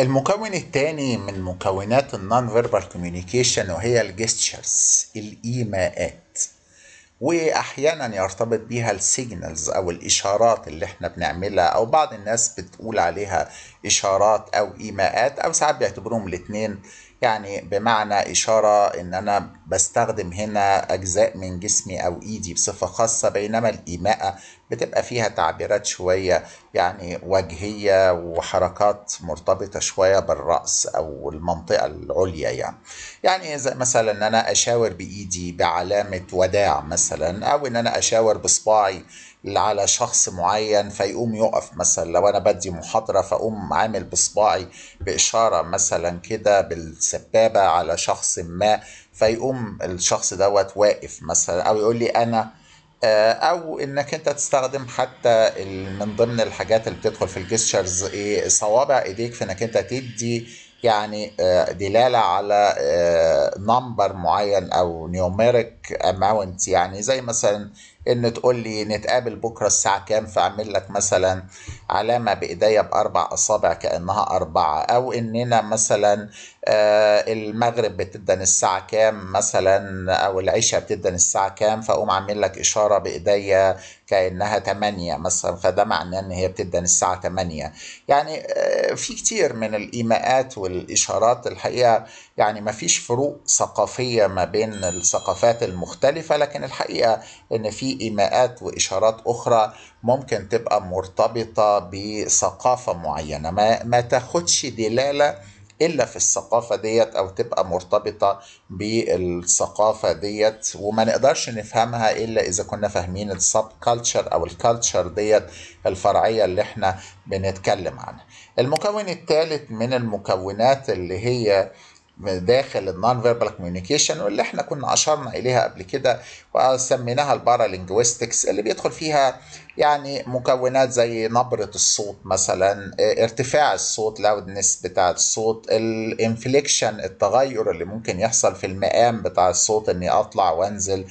المكون الثاني من مكونات النون فيربال كوميونيكيشن وهي الجستشرز الايماءات واحيانا يرتبط بيها السيجنالز او الاشارات اللي احنا بنعملها او بعض الناس بتقول عليها اشارات او ايماءات او ساعات بيعتبروهم الاثنين يعني بمعنى اشاره ان انا بستخدم هنا اجزاء من جسمي او ايدي بصفه خاصه بينما الايماءه بتبقى فيها تعبيرات شويه يعني وجهيه وحركات مرتبطه شويه بالراس او المنطقه العليا يعني يعني إذا مثلا ان انا اشاور بايدي بعلامه وداع مثلا او ان انا اشاور بصباعي على شخص معين فيقوم يقف مثلا لو انا بدي محاضره فاقوم عامل بصباعي باشاره مثلا كده بالسبابه على شخص ما فيقوم الشخص دوت واقف مثلا او يقول لي انا آه، او انك انت تستخدم حتى من ضمن الحاجات اللي بتدخل في الجستشرز ايه صوابع ايديك في انك انت تدي يعني آه، دلاله على نمبر آه، معين او نيوميريك اماونت يعني زي مثلا ان تقول لي نتقابل بكره الساعه كام فاعمل لك مثلا علامه بايديا باربع اصابع كانها اربعه او اننا مثلا آه، المغرب بتدن الساعه كام مثلا او العشاء بتدن الساعه كام فاقوم اعمل لك اشاره بايديا كانها 8 مثلا فده معناه ان هي بتدن الساعه 8 يعني آه، في كتير من الايماءات والاشارات الحقيقه يعني ما فيش فروق ثقافية ما بين الثقافات المختلفة لكن الحقيقة إن في إيماءات وإشارات أخرى ممكن تبقى مرتبطة بثقافة معينة ما, ما تاخدش دلالة الا في الثقافه ديت او تبقى مرتبطه بالثقافه ديت وما نقدرش نفهمها الا اذا كنا فاهمين السب كلتشر او الكلتشر ديت الفرعيه اللي احنا بنتكلم عنها المكون الثالث من المكونات اللي هي داخل النون فيربال كوميونيكيشن واللي احنا كنا اشرنا اليها قبل كده وسميناها البارالينجويستكس اللي بيدخل فيها يعني مكونات زي نبرة الصوت مثلا ارتفاع الصوت لاودنس بتاع الصوت الانفليكشن التغير اللي ممكن يحصل في المقام بتاع الصوت اني اطلع وانزل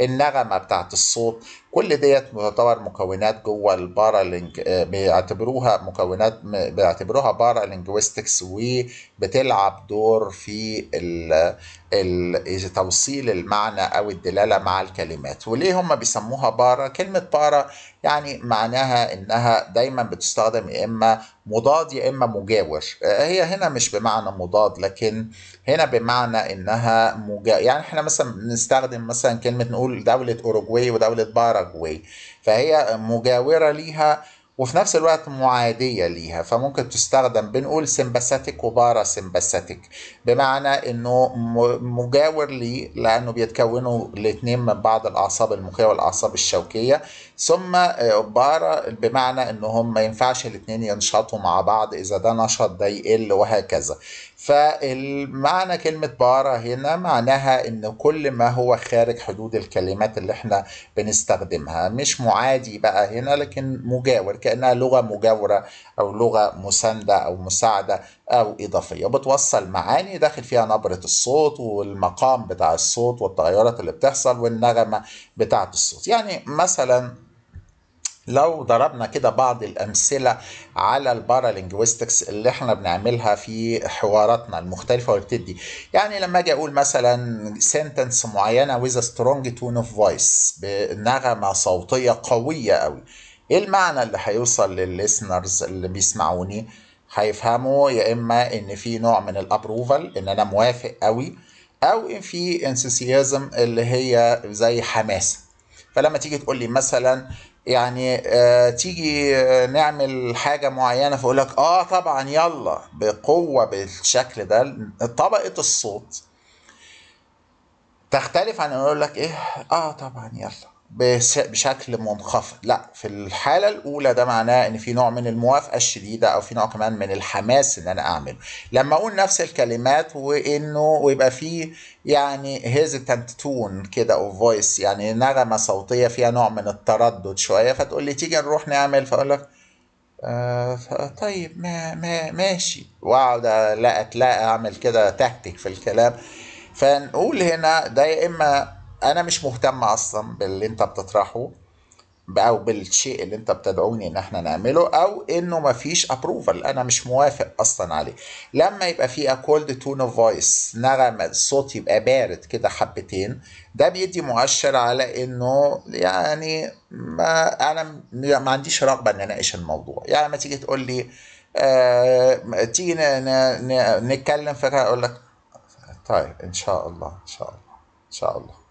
النغمة بتاعت الصوت كل ديت تعتبر مكونات جوه البارا آه، بيعتبروها مكونات بيعتبروها بارا لينجويستكس وبتلعب دور في ال ال توصيل المعنى او الدلاله مع الكلمات وليه هم بيسموها بارا كلمه بارا يعني معناها انها دايما بتستخدم يا اما مضاد يا اما مجاور آه، هي هنا مش بمعنى مضاد لكن هنا بمعنى انها مجا... يعني احنا مثلا بنستخدم مثلا كلمه نقول دوله اوروجواي ودوله بارا باراجواي فهي مجاورة ليها وفي نفس الوقت معادية ليها فممكن تستخدم بنقول سمباثيك وبارا سمباثيك بمعنى انه مجاور لي لانه بيتكونوا الاثنين من بعض الاعصاب المخية والاعصاب الشوكية ثم آه، بارا بمعنى هم ما ينفعش الاثنين ينشطوا مع بعض اذا ده نشط ده يقل وهكذا فمعنى كلمة بارا هنا معناها ان كل ما هو خارج حدود الكلمات اللي احنا بنستخدمها مش معادي بقى هنا لكن مجاور كأنها لغة مجاورة او لغة مساندة او مساعدة او اضافية بتوصل معاني داخل فيها نبرة الصوت والمقام بتاع الصوت والتغيرات اللي بتحصل والنغمة بتاعة الصوت يعني مثلا لو ضربنا كده بعض الامثله على البارالينجويستكس اللي احنا بنعملها في حواراتنا المختلفه وبتدي يعني لما اجي اقول مثلا سنتنس معينه with a strong tone of voice بنغمه صوتيه قويه قوي ايه المعنى اللي هيوصل للليسنرز اللي بيسمعوني هيفهموا يا اما ان في نوع من الابروفال ان انا موافق قوي او ان في انسيسيازم اللي هي زي حماسه فلما تيجي تقول لي مثلا يعني آه، تيجي آه، نعمل حاجة معينة فأقول لك آه طبعا يلا بقوة بالشكل ده طبقة الصوت تختلف عن أقول لك إيه آه طبعا يلا بشكل منخفض لا في الحالة الأولى ده معناه إن في نوع من الموافقة الشديدة أو في نوع كمان من الحماس إن أنا أعمله لما أقول نفس الكلمات وإنه ويبقى في يعني hesitant tone كده أو voice يعني نغمة صوتية فيها نوع من التردد شوية فتقول لي تيجي نروح نعمل فأقول لك آه طيب ما ما ماشي واقعد لا أتلاقى أعمل كده تهتك في الكلام فنقول هنا ده يا إما انا مش مهتم اصلا باللي انت بتطرحه او بالشيء اللي انت بتدعوني ان احنا نعمله او انه مفيش ابروفل انا مش موافق اصلا عليه لما يبقى في اكولد تون اوف فويس نغم الصوت يبقى بارد كده حبتين ده بيدي مؤشر على انه يعني ما انا ما عنديش رغبه ان اناقش الموضوع يعني ما تيجي تقول لي آه تيجي نتكلم فكره اقول لك طيب ان شاء الله ان شاء الله ان شاء الله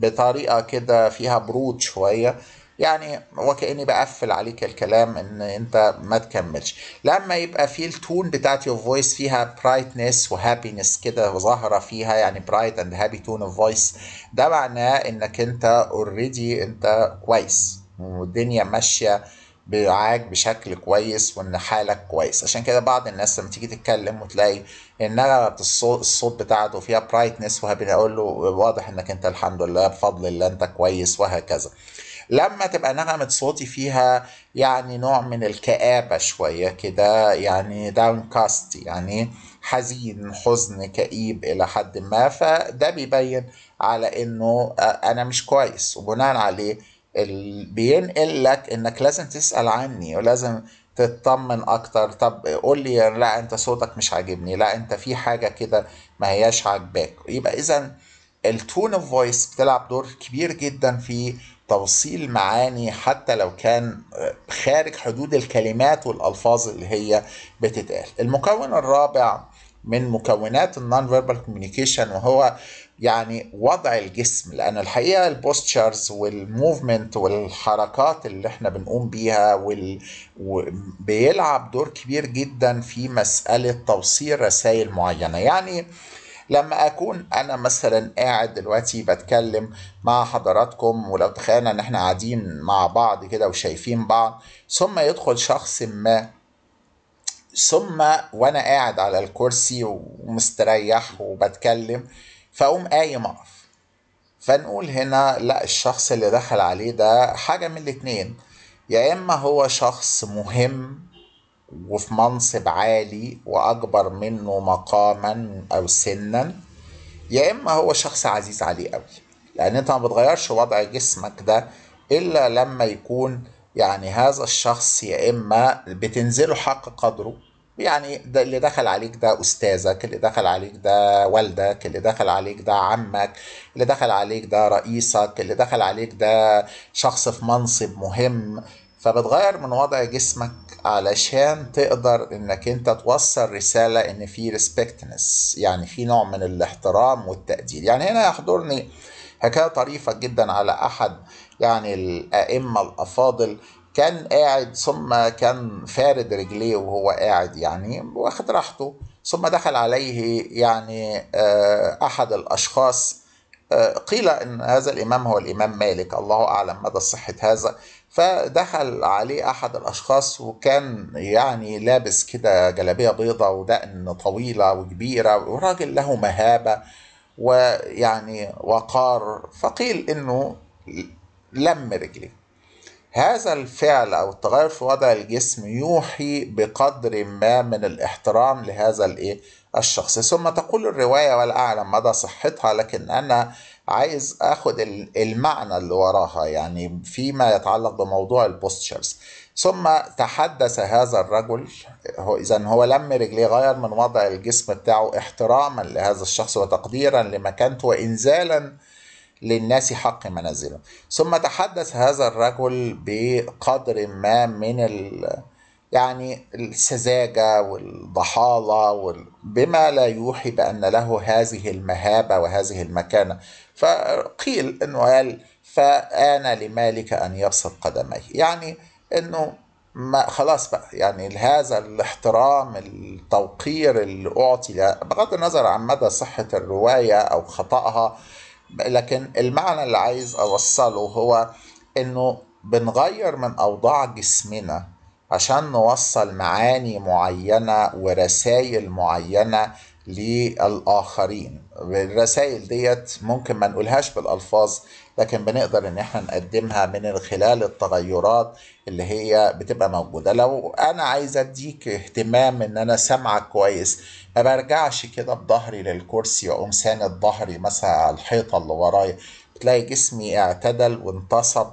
بطريقه كده فيها برود شويه يعني وكاني بقفل عليك الكلام ان انت ما تكملش لما يبقى في التون بتاعت يور فويس فيها برايتنس وهابينس كده ظاهره فيها يعني برايت اند هابي تون اوف فويس ده معناه انك انت اوريدي انت كويس والدنيا ماشيه بيعاك بشكل كويس وان حالك كويس عشان كده بعض الناس لما تيجي تتكلم وتلاقي النغمه الصوت, الصوت بتاعته فيها برايتنس اقول له واضح انك انت الحمد لله بفضل الله انت كويس وهكذا لما تبقى نغمة صوتي فيها يعني نوع من الكآبة شوية كده يعني داون كاست يعني حزين حزن كئيب إلى حد ما فده بيبين على إنه أنا مش كويس وبناء عليه بينقل لك انك لازم تسال عني ولازم تطمن اكتر طب قول لي لا انت صوتك مش عاجبني لا انت في حاجه كده ما هياش عاجباك يبقى اذا التون اوف فويس بتلعب دور كبير جدا في توصيل معاني حتى لو كان خارج حدود الكلمات والالفاظ اللي هي بتتقال المكون الرابع من مكونات النون فيربال كوميونيكيشن وهو يعني وضع الجسم لأن الحقيقة البوستشرز والموفمنت والحركات اللي احنا بنقوم بيها وال... بيلعب دور كبير جدا في مسألة توصيل رسائل معينة يعني لما أكون أنا مثلا قاعد دلوقتي بتكلم مع حضراتكم ولو تخيلنا إن احنا قاعدين مع بعض كده وشايفين بعض ثم يدخل شخص ما ثم وأنا قاعد على الكرسي ومستريح وبتكلم فأقوم قايم أقف فنقول هنا لا الشخص اللي دخل عليه ده حاجة من الاتنين يا إما هو شخص مهم وفي منصب عالي وأكبر منه مقاما أو سنا يا إما هو شخص عزيز عليه أوي لأن أنت ما بتغيرش وضع جسمك ده إلا لما يكون يعني هذا الشخص يا إما بتنزله حق قدره يعني ده اللي دخل عليك ده أستاذك اللي دخل عليك ده والدك اللي دخل عليك ده عمك اللي دخل عليك ده رئيسك اللي دخل عليك ده شخص في منصب مهم فبتغير من وضع جسمك علشان تقدر انك انت توصل رسالة ان في ريسبكتنس يعني في نوع من الاحترام والتقدير يعني هنا يحضرني حكاية طريفة جدا على احد يعني الائمة الافاضل كان قاعد ثم كان فارد رجليه وهو قاعد يعني واخد راحته ثم دخل عليه يعني آه، أحد الأشخاص آه، قيل أن هذا الإمام هو الإمام مالك الله أعلم مدى صحة هذا فدخل عليه أحد الأشخاص وكان يعني لابس كده جلابية بيضة ودقن طويلة وكبيرة وراجل له مهابة ويعني وقار فقيل إنه لم رجليه هذا الفعل أو التغير في وضع الجسم يوحي بقدر ما من الاحترام لهذا الإيه؟ الشخص ثم تقول الرواية ولا أعلم مدى صحتها لكن أنا عايز أخد المعنى اللي وراها يعني فيما يتعلق بموضوع البوستشرز ثم تحدث هذا الرجل هو إذا هو لم رجليه غير من وضع الجسم بتاعه احتراما لهذا الشخص وتقديرا لمكانته وإنزالا للناس حق منازلهم ثم تحدث هذا الرجل بقدر ما من ال... يعني السذاجة والضحالة وال... بما لا يوحي بأن له هذه المهابة وهذه المكانة فقيل أنه قال فآن لمالك أن يبسط قدميه يعني أنه ما خلاص بقى يعني هذا الاحترام التوقير اللي أعطي بغض النظر عن مدى صحة الرواية أو خطأها لكن المعنى اللي عايز أوصله هو إنه بنغير من أوضاع جسمنا عشان نوصل معاني معينة ورسائل معينة للآخرين الرسائل ديت ممكن ما نقولهاش بالألفاظ لكن بنقدر إن احنا نقدمها من خلال التغيرات اللي هي بتبقى موجودة لو أنا عايز أديك اهتمام إن أنا سامعك كويس ما برجعش كده بظهري للكرسي وأقوم ساند ظهري مثلا على الحيطة اللي ورايا بتلاقي جسمي اعتدل وانتصب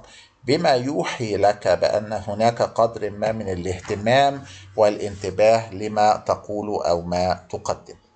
بما يوحي لك بأن هناك قدر ما من الاهتمام والانتباه لما تقول أو ما تقدم